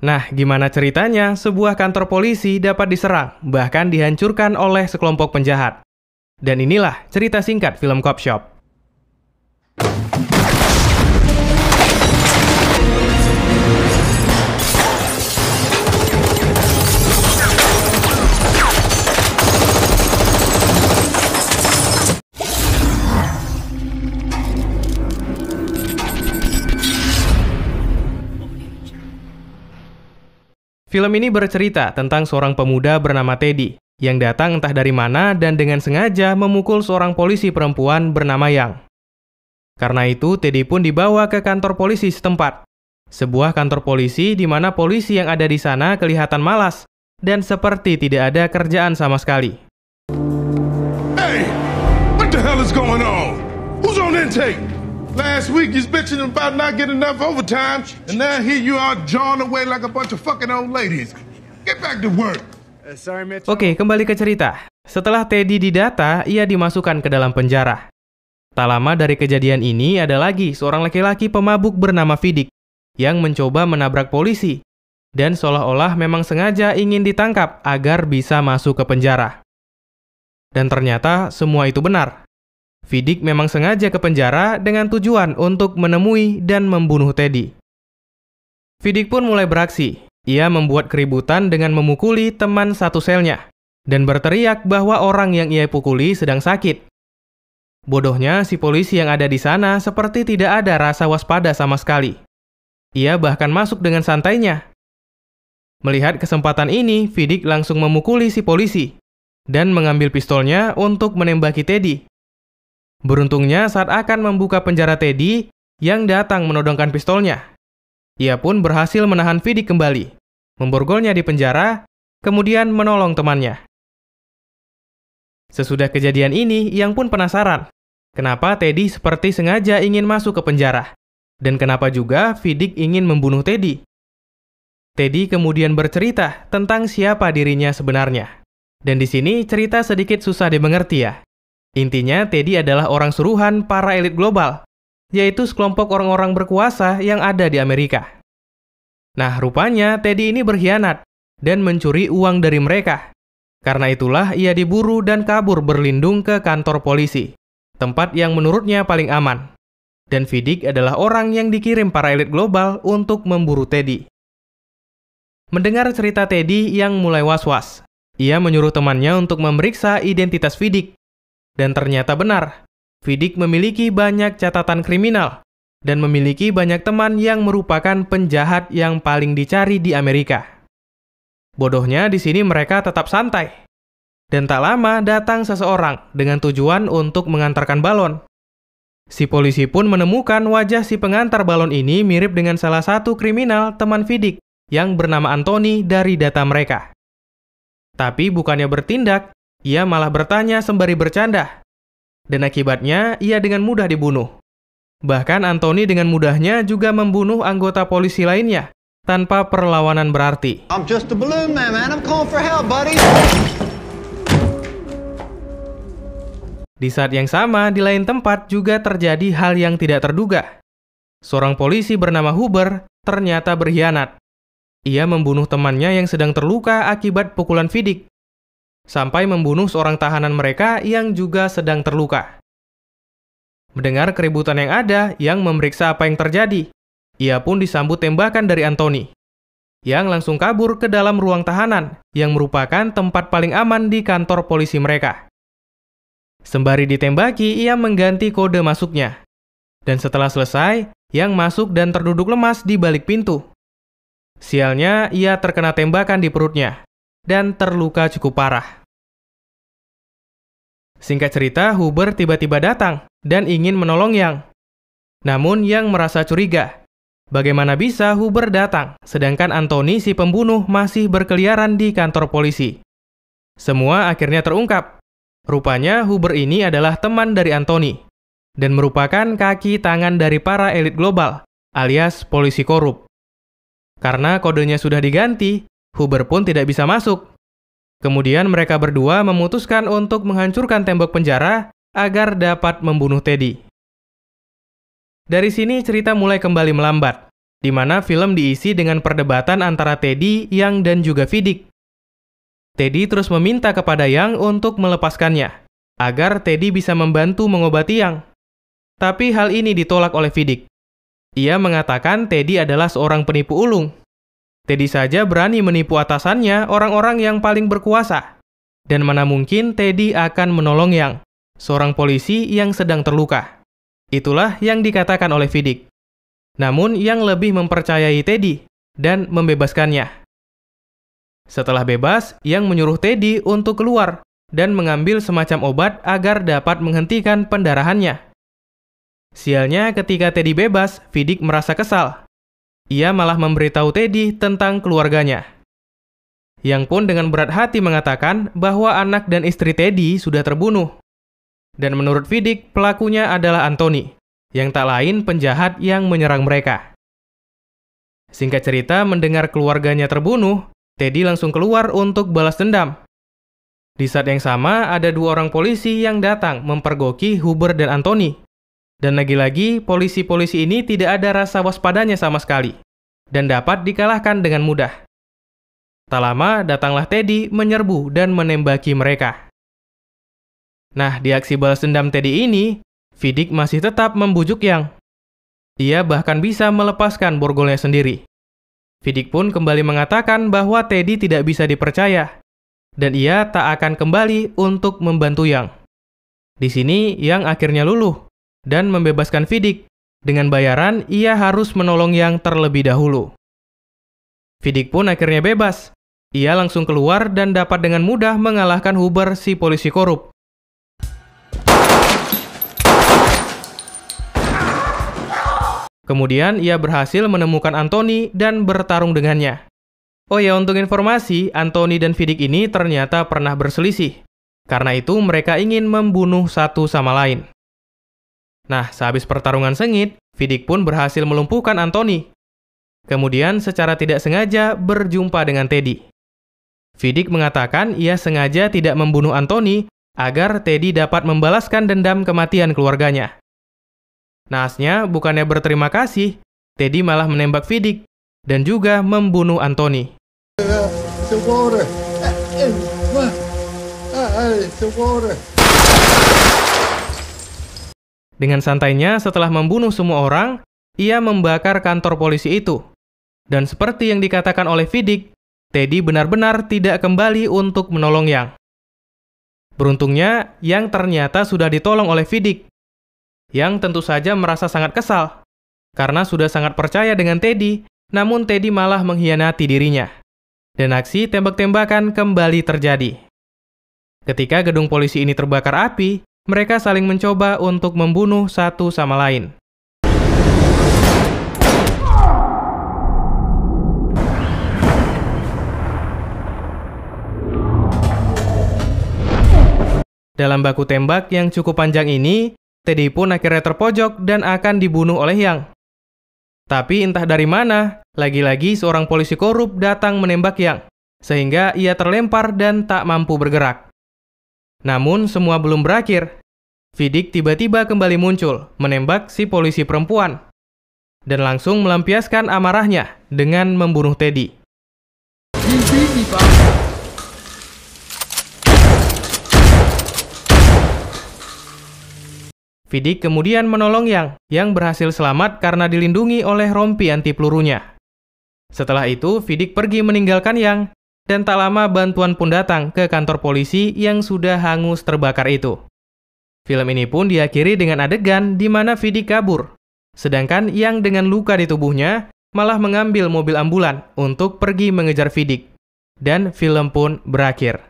Nah, gimana ceritanya sebuah kantor polisi dapat diserang, bahkan dihancurkan oleh sekelompok penjahat? Dan inilah cerita singkat film Cop Shop. Film ini bercerita tentang seorang pemuda bernama Teddy yang datang entah dari mana dan dengan sengaja memukul seorang polisi perempuan bernama Yang. Karena itu, Teddy pun dibawa ke kantor polisi setempat. Sebuah kantor polisi di mana polisi yang ada di sana kelihatan malas dan seperti tidak ada kerjaan sama sekali. Hey, what the hell is going on? Who's on intake? Last week you bitching about not getting enough overtime, and now here you are jawing away like a bunch of fucking old ladies. Get back to work. Eh, Oke, okay, kembali ke cerita. Setelah Teddy didata, ia dimasukkan ke dalam penjara. Tak lama dari kejadian ini, ada lagi seorang laki-laki pemabuk bernama Fidik yang mencoba menabrak polisi dan seolah-olah memang sengaja ingin ditangkap agar bisa masuk ke penjara. Dan ternyata semua itu benar. Vidik memang sengaja ke penjara dengan tujuan untuk menemui dan membunuh Teddy. Vidik pun mulai beraksi. Ia membuat keributan dengan memukuli teman satu selnya dan berteriak bahwa orang yang ia pukuli sedang sakit. Bodohnya, si polisi yang ada di sana seperti tidak ada rasa waspada sama sekali. Ia bahkan masuk dengan santainya. Melihat kesempatan ini, Vidik langsung memukuli si polisi dan mengambil pistolnya untuk menembaki Teddy. Beruntungnya saat akan membuka penjara Teddy, yang datang menodongkan pistolnya. Ia pun berhasil menahan Vidi kembali, memborgolnya di penjara, kemudian menolong temannya. Sesudah kejadian ini, Yang pun penasaran kenapa Teddy seperti sengaja ingin masuk ke penjara, dan kenapa juga Vidik ingin membunuh Teddy. Teddy kemudian bercerita tentang siapa dirinya sebenarnya. Dan di sini cerita sedikit susah dimengerti ya. Intinya, Teddy adalah orang suruhan para elit global, yaitu sekelompok orang-orang berkuasa yang ada di Amerika. Nah, rupanya Teddy ini berkhianat dan mencuri uang dari mereka. Karena itulah ia diburu dan kabur berlindung ke kantor polisi, tempat yang menurutnya paling aman. Dan Vidik adalah orang yang dikirim para elit global untuk memburu Teddy. Mendengar cerita Teddy yang mulai was-was, ia menyuruh temannya untuk memeriksa identitas Vidik dan ternyata benar, Vidik memiliki banyak catatan kriminal dan memiliki banyak teman yang merupakan penjahat yang paling dicari di Amerika. Bodohnya di sini mereka tetap santai. Dan tak lama datang seseorang dengan tujuan untuk mengantarkan balon. Si polisi pun menemukan wajah si pengantar balon ini mirip dengan salah satu kriminal teman Vidik yang bernama Anthony dari data mereka. Tapi bukannya bertindak, ia malah bertanya sembari bercanda. Dan akibatnya, ia dengan mudah dibunuh. Bahkan Anthony dengan mudahnya juga membunuh anggota polisi lainnya tanpa perlawanan berarti. Di saat yang sama, di lain tempat juga terjadi hal yang tidak terduga. Seorang polisi bernama Huber ternyata berkhianat. Ia membunuh temannya yang sedang terluka akibat pukulan Fidik sampai membunuh seorang tahanan mereka yang juga sedang terluka. Mendengar keributan yang ada, yang memeriksa apa yang terjadi. Ia pun disambut tembakan dari Anthony, yang langsung kabur ke dalam ruang tahanan, yang merupakan tempat paling aman di kantor polisi mereka. Sembari ditembaki, ia mengganti kode masuknya. Dan setelah selesai, yang masuk dan terduduk lemas di balik pintu. Sialnya, ia terkena tembakan di perutnya dan terluka cukup parah. Singkat cerita, Huber tiba-tiba datang dan ingin menolong Yang. Namun Yang merasa curiga. Bagaimana bisa Huber datang, sedangkan Anthony si pembunuh masih berkeliaran di kantor polisi. Semua akhirnya terungkap. Rupanya Huber ini adalah teman dari Anthony dan merupakan kaki tangan dari para elit global alias polisi korup. Karena kodenya sudah diganti, Huber pun tidak bisa masuk. Kemudian mereka berdua memutuskan untuk menghancurkan tembok penjara agar dapat membunuh Teddy. Dari sini cerita mulai kembali melambat, di mana film diisi dengan perdebatan antara Teddy, Yang, dan juga Vidik. Teddy terus meminta kepada Yang untuk melepaskannya, agar Teddy bisa membantu mengobati Yang. Tapi hal ini ditolak oleh Vidik. Ia mengatakan Teddy adalah seorang penipu ulung Teddy saja berani menipu atasannya orang-orang yang paling berkuasa. Dan mana mungkin Teddy akan menolong yang seorang polisi yang sedang terluka. Itulah yang dikatakan oleh Vidik. Namun yang lebih mempercayai Teddy dan membebaskannya. Setelah bebas, yang menyuruh Teddy untuk keluar dan mengambil semacam obat agar dapat menghentikan pendarahannya. Sialnya ketika Teddy bebas, Vidik merasa kesal ia malah memberitahu Teddy tentang keluarganya. Yang pun dengan berat hati mengatakan bahwa anak dan istri Teddy sudah terbunuh. Dan menurut Vidik, pelakunya adalah Anthony, yang tak lain penjahat yang menyerang mereka. Singkat cerita, mendengar keluarganya terbunuh, Teddy langsung keluar untuk balas dendam. Di saat yang sama, ada dua orang polisi yang datang mempergoki Huber dan Anthony. Dan lagi-lagi, polisi-polisi ini tidak ada rasa waspadanya sama sekali, dan dapat dikalahkan dengan mudah. Tak lama, datanglah Teddy menyerbu dan menembaki mereka. Nah, di aksi balas dendam Teddy ini, Vidik masih tetap membujuk Yang. Ia bahkan bisa melepaskan borgolnya sendiri. Vidik pun kembali mengatakan bahwa Teddy tidak bisa dipercaya, dan ia tak akan kembali untuk membantu Yang. Di sini, Yang akhirnya luluh dan membebaskan Fidik. Dengan bayaran, ia harus menolong yang terlebih dahulu. Fidik pun akhirnya bebas. Ia langsung keluar dan dapat dengan mudah mengalahkan Huber si polisi korup. Kemudian ia berhasil menemukan Anthony dan bertarung dengannya. Oh ya, untuk informasi, Anthony dan Fidik ini ternyata pernah berselisih. Karena itu mereka ingin membunuh satu sama lain. Nah, sehabis pertarungan sengit, Vidik pun berhasil melumpuhkan Anthony. Kemudian secara tidak sengaja berjumpa dengan Teddy. Vidik mengatakan ia sengaja tidak membunuh Anthony agar Teddy dapat membalaskan dendam kematian keluarganya. Naasnya, bukannya berterima kasih, Teddy malah menembak Vidik dan juga membunuh Anthony. Uh, dengan santainya, setelah membunuh semua orang, ia membakar kantor polisi itu. Dan seperti yang dikatakan oleh Vidik, Teddy benar-benar tidak kembali untuk menolong Yang. Beruntungnya, Yang ternyata sudah ditolong oleh Vidik. Yang tentu saja merasa sangat kesal, karena sudah sangat percaya dengan Teddy, namun Teddy malah mengkhianati dirinya. Dan aksi tembak-tembakan kembali terjadi. Ketika gedung polisi ini terbakar api, mereka saling mencoba untuk membunuh satu sama lain. Dalam baku tembak yang cukup panjang ini, Teddy pun akhirnya terpojok dan akan dibunuh oleh Yang. Tapi entah dari mana, lagi-lagi seorang polisi korup datang menembak Yang, sehingga ia terlempar dan tak mampu bergerak. Namun semua belum berakhir. Vidik tiba-tiba kembali muncul, menembak si polisi perempuan. Dan langsung melampiaskan amarahnya dengan membunuh Teddy. Vidik kemudian menolong Yang, yang berhasil selamat karena dilindungi oleh rompi anti pelurunya. Setelah itu, Vidik pergi meninggalkan Yang, dan tak lama bantuan pun datang ke kantor polisi yang sudah hangus terbakar itu. Film ini pun diakhiri dengan adegan di mana Vidi kabur. Sedangkan yang dengan luka di tubuhnya malah mengambil mobil ambulan untuk pergi mengejar Vidi. Dan film pun berakhir.